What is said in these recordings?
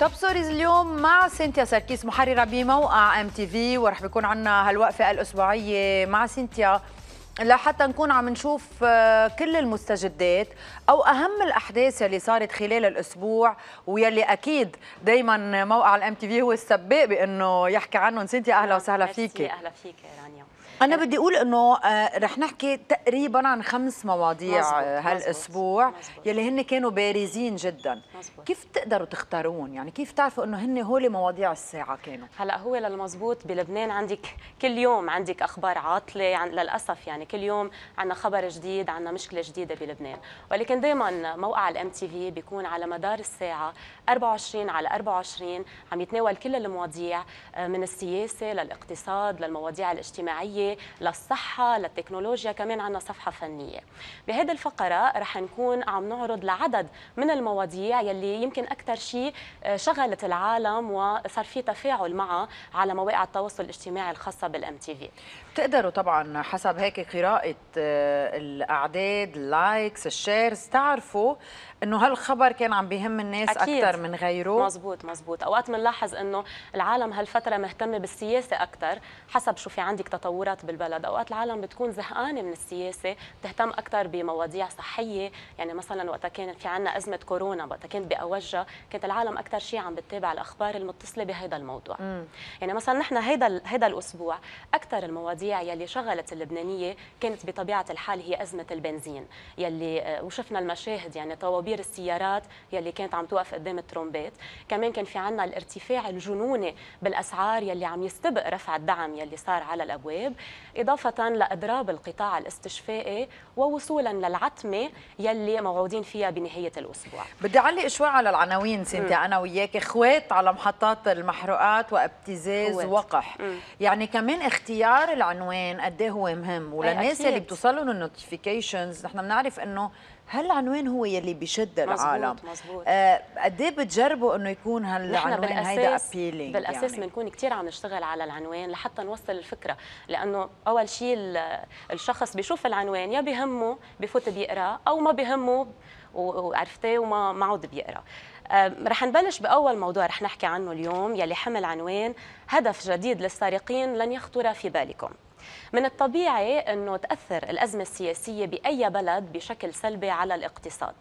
توب سوريز اليوم مع سينتيا سركيس محرره بموقع ام تي في ورح بيكون عنا هالوقفه الاسبوعيه مع سينتيا لحتى نكون عم نشوف آه، كل المستجدات او اهم الاحداث اللي صارت خلال الاسبوع ويلي اكيد دائما موقع الام تي في هو السباق بانه يحكي عنهم سينتيا اهلا وسهلا نعم، فيكي اهلا فيك رانيا أنا بدي أقول إنه آه، رح نحكي تقريبا عن خمس مواضيع آه، مزبوط. هالأسبوع مزبوط. يلي هن كانوا بارزين جدا مزبوط. كيف تقدروا تختارون يعني كيف تعرفوا إنه هن هول مواضيع الساعة كانوا هلا هو للمزبوط بلبنان عندك كل يوم عندك أخبار عاطلة يعني للأسف يعني كل يوم عندنا خبر جديد عندنا مشكلة جديدة بلبنان ولكن دائما موقع الام تي في بيكون على مدار الساعة 24 على 24 عم يتناول كل المواضيع آه، من السياسة للاقتصاد للمواضيع الاجتماعية للصحه للتكنولوجيا كمان عنا صفحه فنيه بهذه الفقره رح نكون عم نعرض لعدد من المواضيع يلي يمكن اكثر شيء آه، شغلت العالم وصار في تفاعل معها على مواقع التواصل الاجتماعي الخاصه بالام تي في بتقدروا طبعا حسب هيك قراءه آه، الاعداد اللايكس الشيرز تعرفوا انه هالخبر كان عم بيهم الناس أكيد. اكثر من غيره مزبوط مزبوط اوقات بنلاحظ انه العالم هالفتره مهتمه بالسياسه اكثر حسب شو في عندك تطورات السياسات بالبلد اوقات العالم بتكون زهقانه من السياسه بتهتم اكثر بمواضيع صحيه يعني مثلا وقتها كان في عنا ازمه كورونا وقتها كانت باوجها كانت العالم اكثر شيء عم بتتابع الاخبار المتصله بهذا الموضوع م. يعني مثلا نحن هيدا هيدا الاسبوع اكثر المواضيع يلي شغلت اللبنانيه كانت بطبيعه الحال هي ازمه البنزين يلي آه، وشفنا المشاهد يعني طوابير السيارات يلي كانت عم توقف قدام الترومبات كمان كان في عنا الارتفاع الجنوني بالاسعار يلي عم يستبق رفع الدعم يلي صار على الابواب إضافة لأضراب القطاع الاستشفائي ووصولا للعتمة يلي موعودين فيها بنهاية الأسبوع بدي أعلق شوي على العناوين سنتي أنا وياك إخوات على محطات المحروقات وابتزاز خوات. وقح مم. يعني كمان اختيار العنوان قد إيه هو مهم وللناس اللي بتوصلهم النوتيفيكيشنز نحن بنعرف انه هالعنوان هو يلي بشد العالم مزبوط آه قد ايه بتجربوا انه يكون هالعنوان هيدا ابيلينج بالاساس يعني؟ بنكون يعني. كثير عم نشتغل على العنوان لحتى نوصل الفكره لانه انه اول شيء الشخص بيشوف العنوان يا بهمه بفوت بيقرا او ما بهمه وعرفته وما ما عود بيقرا رح نبلش باول موضوع رح نحكي عنه اليوم يلي حمل عنوان هدف جديد للسارقين لن يخطر في بالكم من الطبيعي انه تاثر الازمه السياسيه باي بلد بشكل سلبي على الاقتصاد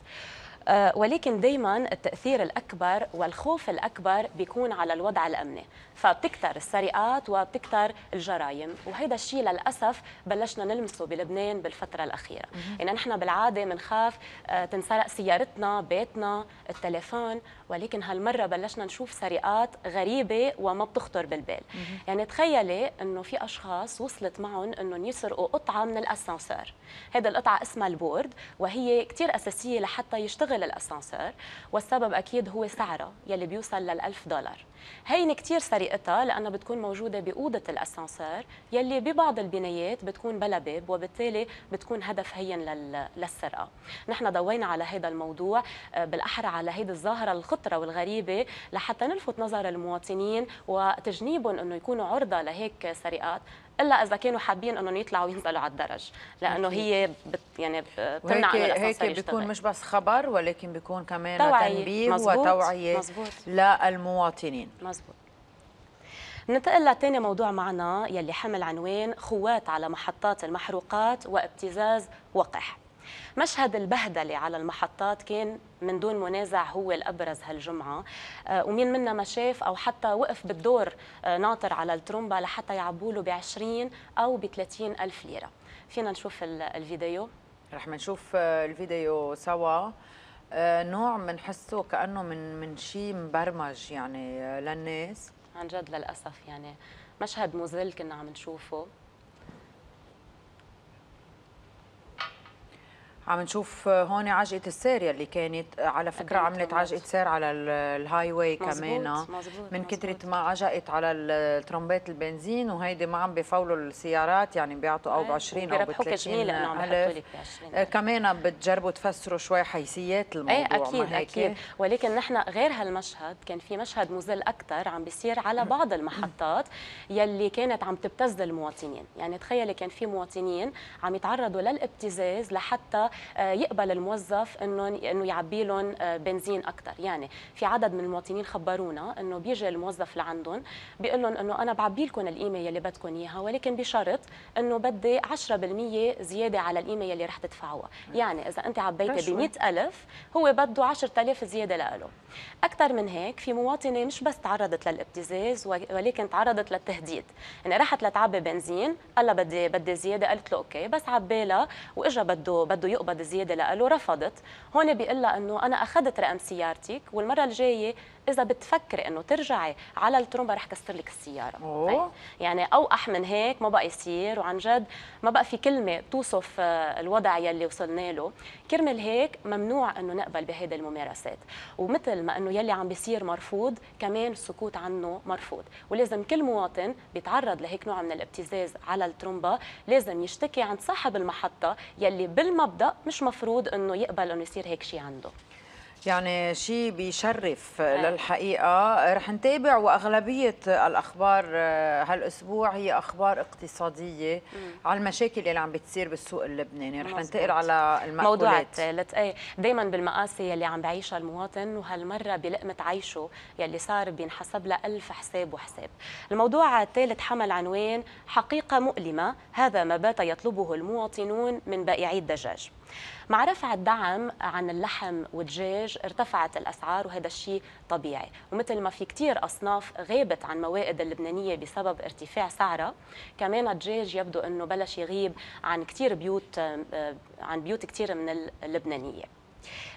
آه، ولكن دائما التاثير الاكبر والخوف الاكبر بيكون على الوضع الامني فبتكثر السرقات وبتكثر الجرائم وهذا الشيء للاسف بلشنا نلمسه بلبنان بالفتره الاخيره يعني نحن بالعاده بنخاف آه، تنسرق سيارتنا بيتنا التليفون ولكن هالمره بلشنا نشوف سرقات غريبه وما بتخطر بالبال يعني تخيلي انه في اشخاص وصلت معهم انهم يسرقوا قطعه من الاسانسير هذا القطعه اسمها البورد وهي كثير اساسيه لحتى يشتغل شغل الاسانسير والسبب اكيد هو سعرها يلي بيوصل لل1000 دولار هين كثير سرقتها لانها بتكون موجوده باوضه الاسانسير يلي ببعض البنايات بتكون بلا باب وبالتالي بتكون هدف هين للسرقه نحن ضوينا على هذا الموضوع آه، بالاحرى على هذه الظاهره الخطره والغريبه لحتى نلفت نظر المواطنين وتجنيبهم انه يكونوا عرضه لهيك سرقات الا اذا كانوا حابين انهم يطلعوا وينزلوا على الدرج لانه هي بت يعني بتمنع انه هيك بيكون مش بس خبر ولكن بيكون كمان تنبيه مزبوط. وتوعيه مزبوط. للمواطنين مزبوط ننتقل لثاني موضوع معنا يلي حمل عنوان خوات على محطات المحروقات وابتزاز وقح مشهد البهدلة على المحطات كان من دون منازع هو الأبرز هالجمعة آه، ومين منا ما شاف أو حتى وقف بالدور آه، ناطر على الترومبا لحتى يعبوله ب 20 أو ب 30 ألف ليرة فينا نشوف الفيديو رح نشوف آه، الفيديو سوا نوع من حسه كأنه من من شيء مبرمج يعني للناس عن جد للأسف يعني مشهد مزل كنا عم نشوفه عم نشوف هون عجقه السير اللي كانت على فكره عملت عجقه سير على الهاي واي كمان آه. من كثره ما عجقت على الترمبات البنزين وهيدي ما عم بفولوا السيارات يعني بيعطوا او آه، ب 20 او ب 30 آه، كمان بتجربوا تفسروا شوي حيثيات إيه، الموضوع ايه اكيد اكيد ولكن نحن غير هالمشهد كان في مشهد مذل اكثر عم بيصير على بعض المحطات يلي كانت عم تبتز المواطنين يعني تخيلي كان في مواطنين عم يتعرضوا للابتزاز لحتى آه، يقبل الموظف انه انه يعبي لهم آه، بنزين اكثر يعني في عدد من المواطنين خبرونا انه بيجي الموظف لعندهم بيقول لهم انه انا بعبي لكم القيمه يلي بدكم اياها ولكن بشرط انه بدي 10% زياده على القيمه يلي رح تدفعوها يعني اذا انت عبيتي ب 100000 هو بده 10000 زياده لإله اكثر من هيك في مواطنه مش بس تعرضت للابتزاز ولكن تعرضت للتهديد يعني رحت لتعبي بنزين قال لها بدي بدي زياده قالت له اوكي بس عبالها واجا بده بده يقبل تقبض زياده له رفضت هون بيقول لها انه انا اخذت رقم سيارتك والمره الجايه اذا بتفكري انه ترجعي على الترومبا رح كسر لك السياره أوه. طيب. يعني اوقح من هيك ما بقى يصير وعن جد ما بقى في كلمه توصف آه، الوضع يلي وصلنا له كرمال هيك ممنوع انه نقبل بهيدي الممارسات ومثل ما انه يلي عم بيصير مرفوض كمان السكوت عنه مرفوض ولازم كل مواطن بيتعرض لهيك نوع من الابتزاز على الترومبا لازم يشتكي عند صاحب المحطه يلي بالمبدا مش مفروض انه يقبل انه يصير هيك شيء عنده يعني شيء بيشرف آه. للحقيقة رح نتابع وأغلبية الأخبار آه، هالأسبوع هي أخبار اقتصادية مم. على المشاكل اللي عم بتصير بالسوق اللبناني رح ننتقل على المأكولات موضوعات دايما بالمقاسي اللي عم بعيشها المواطن وهالمرة بلقمة عيشه يلي صار بينحسب لها ألف حساب وحساب الموضوع الثالث حمل عنوان حقيقة مؤلمة هذا ما بات يطلبه المواطنون من بائعي الدجاج مع رفع الدعم عن اللحم والدجاج ارتفعت الأسعار وهذا الشيء طبيعي ومثل ما في كتير أصناف غابت عن موائد اللبنانية بسبب ارتفاع سعرها كمان الدجاج يبدو أنه بلش يغيب عن كتير بيوت آه، عن بيوت كتير من اللبنانية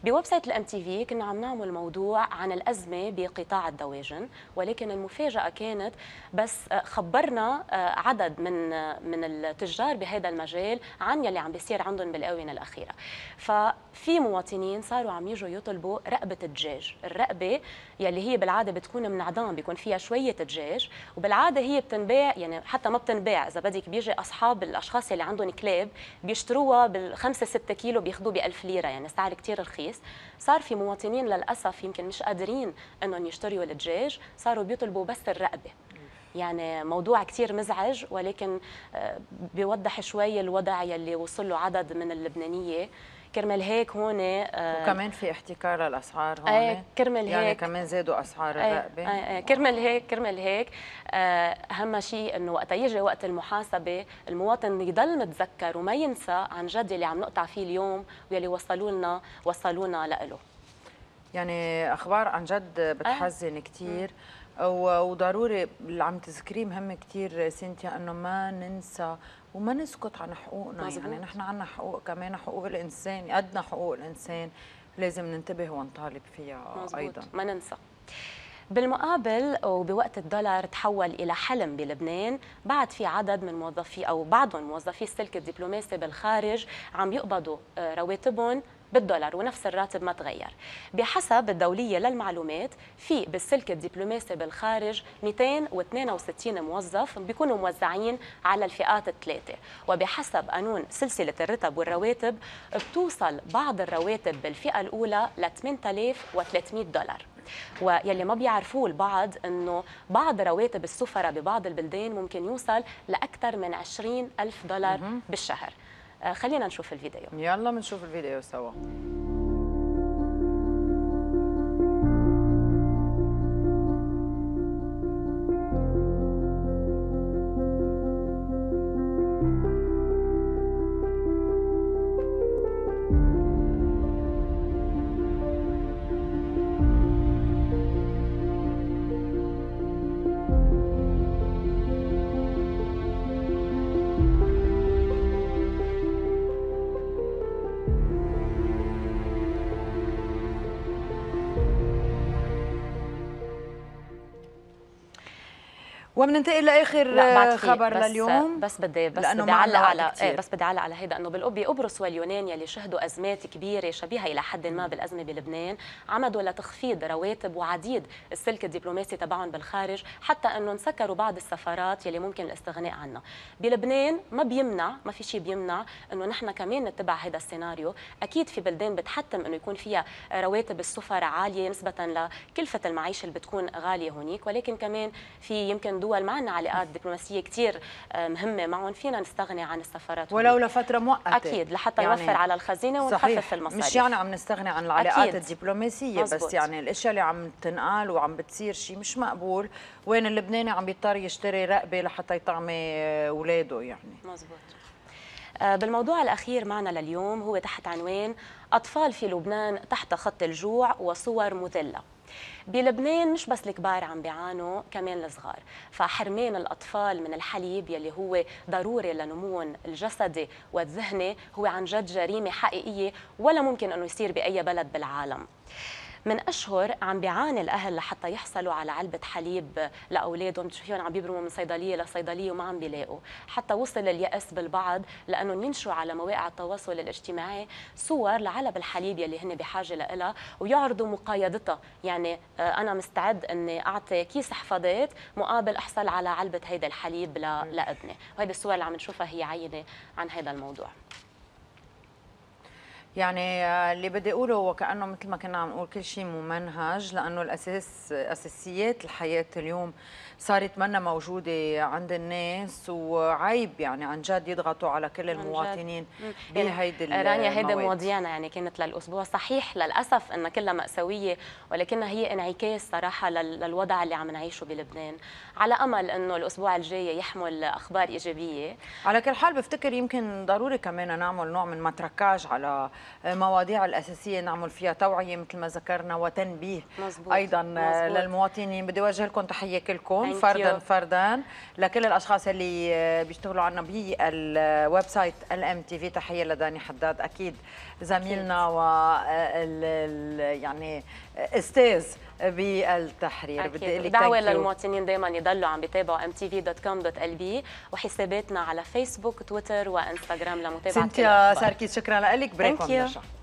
بويب سايت الام تي في كنا عم نعمل موضوع عن الازمه بقطاع الدواجن ولكن المفاجاه كانت بس خبرنا آه، عدد من آه، من التجار بهذا المجال عن يلي عم بيصير عندهم بالاونه الاخيره ففي مواطنين صاروا عم يجوا يطلبوا رقبه الدجاج الرقبه يلي هي بالعاده بتكون من عظام بيكون فيها شويه دجاج وبالعاده هي بتنباع يعني حتى ما بتنباع اذا بدك بيجي اصحاب الاشخاص يلي عندهم كلاب بيشتروها بال 5 6 كيلو بياخذوه ب 1000 ليره يعني سعر كثير كتير رخيص صار في مواطنين للأسف يمكن مش قادرين أنهم يشتروا الدجاج صاروا بيطلبوا بس الرقبة يعني موضوع كثير مزعج ولكن آه، بيوضح شوي الوضع يلي وصل له عدد من اللبنانيه كرمال هيك هون آه، وكمان في احتكار للاسعار هون آه، كرمال يعني هيك يعني كمان زادوا اسعار آه، الرقبه كرمال هيك كرمال هيك اهم شيء انه وقت يجي وقت المحاسبه المواطن يضل متذكر وما ينسى عن جد اللي عم نقطع فيه اليوم واللي وصلوا لنا وصلونا له يعني اخبار عن جد بتحزن آه. كثير وضروري اللي عم تذكريه مهم كثير سنتيا انه ما ننسى وما نسكت عن حقوقنا مزبوط. يعني نحن عندنا حقوق كمان حقوق الانسان قدنا حقوق الانسان لازم ننتبه ونطالب فيها مزبوط. ايضا ما ننسى بالمقابل وبوقت الدولار تحول إلى حلم بلبنان بعد في عدد من موظفي أو بعضهم موظفي السلك الدبلوماسي بالخارج عم يقبضوا آه، رواتبهم بالدولار ونفس الراتب ما تغير بحسب الدولية للمعلومات في بالسلك الدبلوماسي بالخارج 262 موظف بيكونوا موزعين على الفئات الثلاثة وبحسب قانون سلسلة الرتب والرواتب بتوصل بعض الرواتب بالفئة الأولى ل 8300 دولار ويلي ما بيعرفوه البعض انه بعض رواتب السفراء ببعض البلدان ممكن يوصل لاكثر من 20 ألف دولار بالشهر آه، خلينا نشوف الفيديو يلا بنشوف الفيديو سوا وبننتقل لاخر لا خبر بس لليوم بس بدي بس بدي اعلق على ايه بس بدي اعلق على هيدا انه قبرص واليونان يلي شهدوا ازمات كبيره شبيهه الى حد ما بالازمه بلبنان عمدوا لتخفيض رواتب وعديد السلك الدبلوماسي تبعهم بالخارج حتى انه سكروا بعض السفارات يلي ممكن الاستغناء عنها بلبنان ما بيمنع ما في شيء بيمنع انه نحن كمان نتبع هذا السيناريو اكيد في بلدان بتحتم انه يكون فيها رواتب السفر عاليه نسبه لكلفه المعيشه اللي بتكون غاليه هنيك ولكن كمان في يمكن دول دول عندنا علاقات دبلوماسيه كثير آه، مهمه معهم فينا نستغني عن السفارات ولو لفتره مؤقته اكيد لحتى يعني نوفر على الخزينه ونخفف المصاريف مش يعني عم نستغني عن العلاقات أكيد. الدبلوماسيه مزبوط. بس يعني الاشياء اللي عم تنقال وعم بتصير شيء مش مقبول وين اللبناني عم بيضطر يشتري رقبه لحتى يطعمي اولاده آه، يعني مزبوط آه، بالموضوع الأخير معنا لليوم هو تحت عنوان أطفال في لبنان تحت خط الجوع وصور مذلة بلبنان مش بس الكبار عم بيعانوا كمان الصغار فحرمان الأطفال من الحليب يلي هو ضروري لنموهم الجسدي والذهني هو عن جد جريمة حقيقية ولا ممكن أنه يصير بأي بلد بالعالم من اشهر عم بيعاني الاهل لحتى يحصلوا على علبه حليب لاولادهم بتشوفيهم عم بيبرموا من صيدليه لصيدليه وما عم بيلاقوا حتى وصل الياس بالبعض لانهم ينشروا على مواقع التواصل الاجتماعي صور لعلب الحليب يلي هن بحاجه لها ويعرضوا مقايضتها يعني آه، انا مستعد اني اعطي كيس حفاضات مقابل احصل على علبه هيدا الحليب لابني وهيدي الصور اللي عم نشوفها هي عينه عن هذا الموضوع يعني آه، اللي بدي اقوله هو كانه مثل ما كنا عم نقول كل شيء ممنهج لانه الاساس اساسيات الحياه اليوم صارت منا موجوده عند الناس وعيب يعني عن جد يضغطوا على كل المواطنين بهيدي رانيا هيدي مواضيعنا يعني كانت للاسبوع صحيح للاسف انها كلها ماساويه ولكنها هي انعكاس صراحه للوضع اللي عم نعيشه بلبنان على امل انه الاسبوع الجاي يحمل اخبار ايجابيه على كل حال بفتكر يمكن ضروري كمان نعمل نوع من متركاج على المواضيع الاساسيه نعمل فيها توعيه مثل ما ذكرنا وتنبيه مزبوط. ايضا آه، مزبوط. للمواطنين بدي اوجه لكم تحيه كلكم فردا فردا لكل الاشخاص اللي آه، بيشتغلوا عنا بالويب سايت الام تي في تحيه لداني حداد اكيد زميلنا و يعني استاذ بالتحرير بدي اقول لك دعوه للمواطنين دائما يضلوا عم بيتابعوا ام تي في دوت كوم دوت ال بي وحساباتنا على فيسبوك تويتر وانستغرام لمتابعه سنتيا ساركيس شكرا لك بريك ونرجع